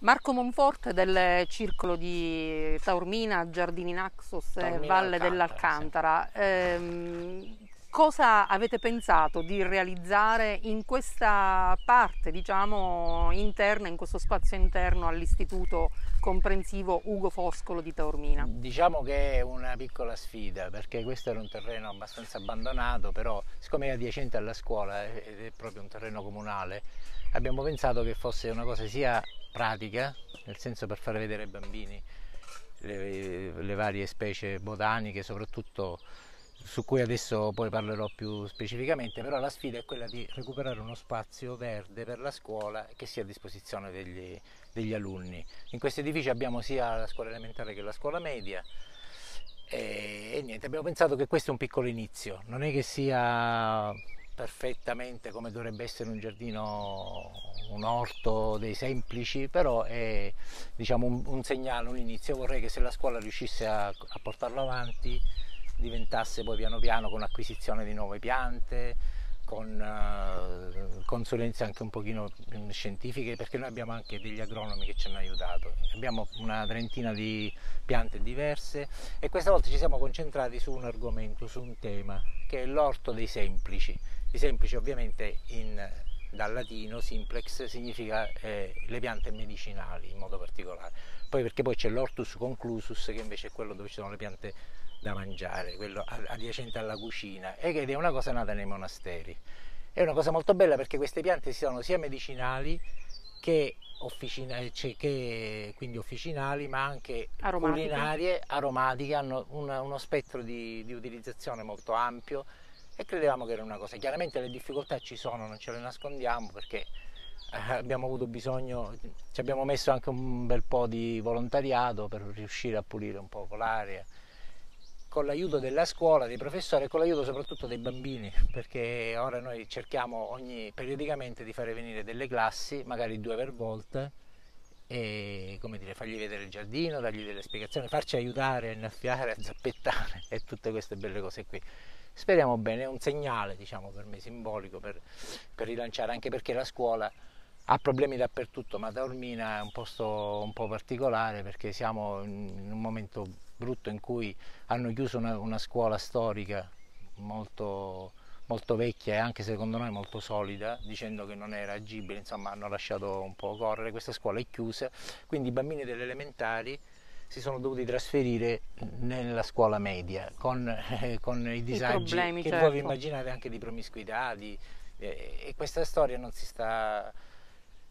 Marco Monforte del circolo di Taormina, Giardini Naxos e Valle dell'Alcantara. Sì. Eh, cosa avete pensato di realizzare in questa parte, diciamo, interna, in questo spazio interno all'istituto comprensivo Ugo Foscolo di Taormina? Diciamo che è una piccola sfida perché questo era un terreno abbastanza abbandonato, però siccome è adiacente alla scuola eh, ed è proprio un terreno comunale, abbiamo pensato che fosse una cosa sia pratica, nel senso per far vedere ai bambini le, le varie specie botaniche, soprattutto su cui adesso poi parlerò più specificamente, però la sfida è quella di recuperare uno spazio verde per la scuola che sia a disposizione degli, degli alunni. In questo edificio abbiamo sia la scuola elementare che la scuola media e, e niente, abbiamo pensato che questo è un piccolo inizio, non è che sia perfettamente come dovrebbe essere un giardino, un orto dei semplici, però è diciamo, un, un segnale, un inizio. Vorrei che se la scuola riuscisse a, a portarlo avanti diventasse poi piano piano con acquisizione di nuove piante, con eh, consulenze anche un pochino mm, scientifiche, perché noi abbiamo anche degli agronomi che ci hanno aiutato. Abbiamo una trentina di piante diverse e questa volta ci siamo concentrati su un argomento, su un tema, che è l'orto dei semplici. I semplici ovviamente in dal latino simplex significa eh, le piante medicinali in modo particolare, poi perché poi c'è l'ortus conclusus che invece è quello dove ci sono le piante da mangiare, quello adiacente alla cucina, ed è una cosa nata nei monasteri. È una cosa molto bella perché queste piante sono sia medicinali che, officina, eh, cioè che quindi officinali, ma anche aromatiche. culinarie, aromatiche, hanno una, uno spettro di, di utilizzazione molto ampio e credevamo che era una cosa. Chiaramente le difficoltà ci sono, non ce le nascondiamo perché eh, abbiamo avuto bisogno, ci abbiamo messo anche un bel po' di volontariato per riuscire a pulire un po' l'aria con l'aiuto della scuola, dei professori e con l'aiuto soprattutto dei bambini, perché ora noi cerchiamo ogni, periodicamente di fare venire delle classi, magari due per volta, e come dire, fargli vedere il giardino, dargli delle spiegazioni, farci aiutare a innaffiare, a zappettare e tutte queste belle cose qui speriamo bene, è un segnale diciamo, per me simbolico per, per, rilanciare, anche perché la scuola ha problemi dappertutto, ma Taormina è un posto un po' particolare perché siamo in un momento brutto in cui hanno chiuso una, una scuola storica molto, molto vecchia e anche secondo noi molto solida, dicendo che non era agibile, insomma hanno lasciato un po' correre, questa scuola è chiusa, quindi i bambini delle elementari si sono dovuti trasferire nella scuola media con, eh, con i disagi I problemi, che certo. puoi immaginare anche di promiscuità di, eh, e questa storia non si sta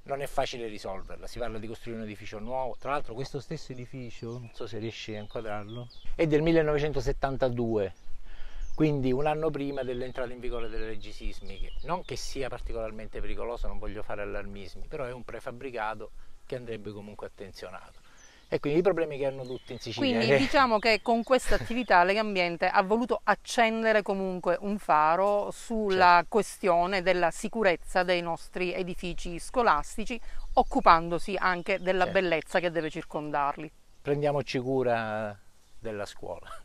non è facile risolverla, si parla di costruire un edificio nuovo, tra l'altro questo stesso edificio, non so se riesci a inquadrarlo, è del 1972, quindi un anno prima dell'entrata in vigore delle leggi sismiche. Non che sia particolarmente pericoloso, non voglio fare allarmismi, però è un prefabbricato che andrebbe comunque attenzionato e quindi i problemi che hanno tutti in Sicilia. Quindi diciamo che con questa attività Legambiente ha voluto accendere comunque un faro sulla certo. questione della sicurezza dei nostri edifici scolastici, occupandosi anche della certo. bellezza che deve circondarli. Prendiamoci cura della scuola.